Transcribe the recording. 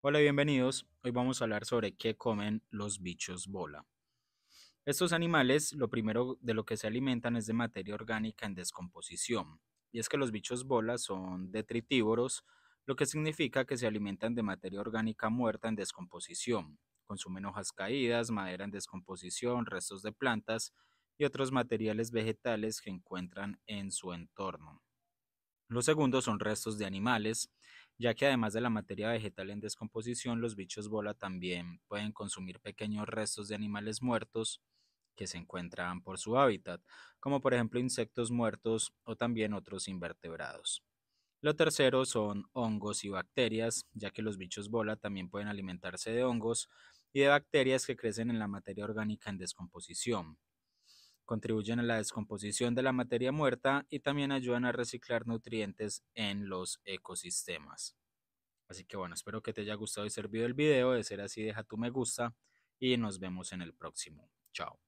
Hola, bienvenidos. Hoy vamos a hablar sobre qué comen los bichos bola. Estos animales, lo primero de lo que se alimentan es de materia orgánica en descomposición. Y es que los bichos bola son detritívoros, lo que significa que se alimentan de materia orgánica muerta en descomposición. Consumen hojas caídas, madera en descomposición, restos de plantas y otros materiales vegetales que encuentran en su entorno. Los segundos son restos de animales, ya que además de la materia vegetal en descomposición, los bichos bola también pueden consumir pequeños restos de animales muertos que se encuentran por su hábitat, como por ejemplo insectos muertos o también otros invertebrados. Lo tercero son hongos y bacterias, ya que los bichos bola también pueden alimentarse de hongos y de bacterias que crecen en la materia orgánica en descomposición contribuyen a la descomposición de la materia muerta y también ayudan a reciclar nutrientes en los ecosistemas. Así que bueno, espero que te haya gustado y servido el video. De ser así, deja tu me gusta y nos vemos en el próximo. Chao.